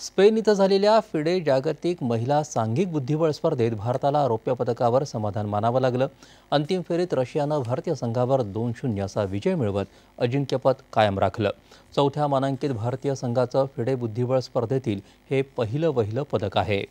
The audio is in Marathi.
स्पेन इथं झालेल्या फिडे जागतिक महिला सांघिक बुद्धिबळ स्पर्धेत भारताला रौप्य पदकावर समाधान मानावं लागलं अंतिम फेरीत रशियानं भारतीय संघावर दोन शून्य असा विजय मिळवत अजिंक्यपद कायम राखलं चौथ्या मानांकित भारतीय संघाचं फिडे बुद्धिबळ स्पर्धेतील हे पहिलं वहिलं पदक आहे